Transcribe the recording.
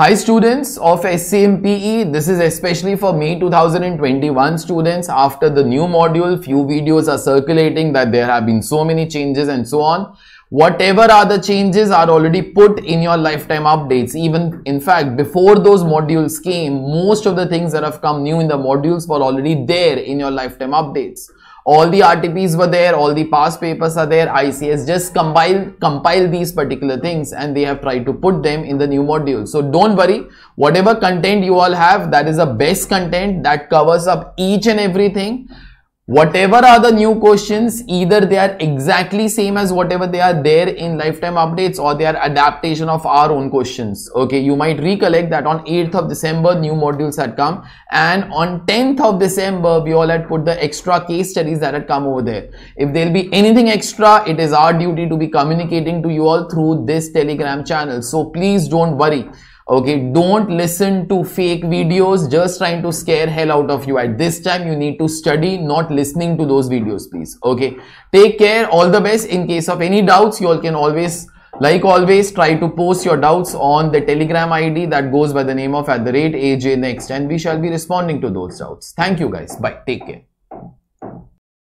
Hi students of SCMPE, this is especially for May 2021 students after the new module, few videos are circulating that there have been so many changes and so on. Whatever are the changes are already put in your lifetime updates. Even in fact, before those modules came, most of the things that have come new in the modules were already there in your lifetime updates all the RTPs were there, all the past papers are there, ICS just compile, compile these particular things and they have tried to put them in the new module. So don't worry, whatever content you all have, that is the best content that covers up each and everything whatever are the new questions either they are exactly same as whatever they are there in lifetime updates or they are adaptation of our own questions okay you might recollect that on 8th of december new modules had come and on 10th of december we all had put the extra case studies that had come over there if there'll be anything extra it is our duty to be communicating to you all through this telegram channel so please don't worry okay don't listen to fake videos just trying to scare hell out of you at this time you need to study not listening to those videos please okay take care all the best in case of any doubts you all can always like always try to post your doubts on the telegram id that goes by the name of at the rate aj next and we shall be responding to those doubts thank you guys bye take care